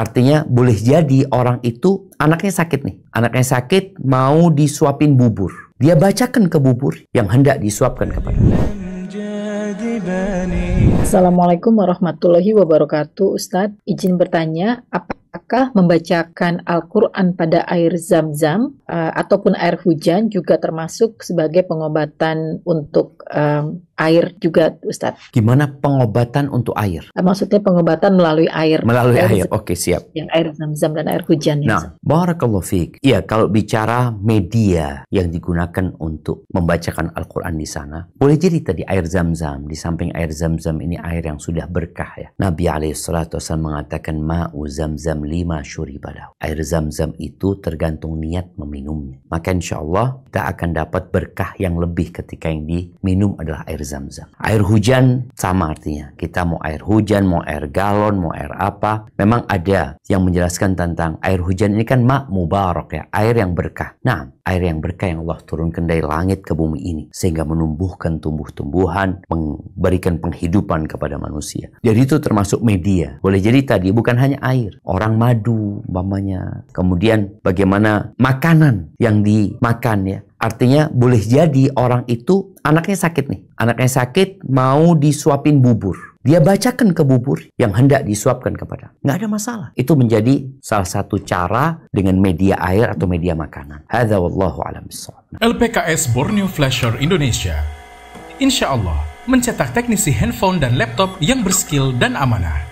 Artinya boleh jadi orang itu anaknya sakit nih. Anaknya sakit mau disuapin bubur. Dia bacakan ke bubur yang hendak disuapkan kepada. Assalamualaikum warahmatullahi wabarakatuh. Ustadz, izin bertanya, apa Apakah membacakan Al-Quran pada air zam-zam uh, ataupun air hujan juga termasuk sebagai pengobatan untuk um, air juga Ustadz? Gimana pengobatan untuk air? Uh, maksudnya pengobatan melalui air. Melalui air, air. oke okay, siap. Yang air zam-zam dan air hujan. Ya, nah, Barakallahu Fik. Iya, kalau bicara media yang digunakan untuk membacakan Al-Quran di sana, boleh jadi tadi air zam-zam, di samping air zam-zam ini air yang sudah berkah ya. Nabi Alaihissalam mengatakan ma'u zam-zam lima syuri balau Air zam-zam itu tergantung niat meminumnya. Maka insya Allah kita akan dapat berkah yang lebih ketika yang diminum adalah air zam-zam Air hujan sama artinya. Kita mau air hujan, mau air galon, mau air apa. Memang ada yang menjelaskan tentang air hujan ini kan mak mubarak ya. Air yang berkah. Nah, air yang berkah yang Allah turunkan dari langit ke bumi ini. Sehingga menumbuhkan tumbuh-tumbuhan, berikan penghidupan kepada manusia. Jadi itu termasuk media. Boleh jadi tadi bukan hanya air, orang madu umpamanya. Kemudian bagaimana makanan yang dimakan ya. Artinya boleh jadi orang itu anaknya sakit nih. Anaknya sakit mau disuapin bubur. Dia bacakan ke bubur yang hendak disuapkan kepada. Nggak ada masalah. Itu menjadi salah satu cara dengan media air atau media makanan. Hadza wallahu alam LPKS Borneo Flasher Indonesia. Insya Allah mencetak teknisi handphone dan laptop yang berskill dan amanah.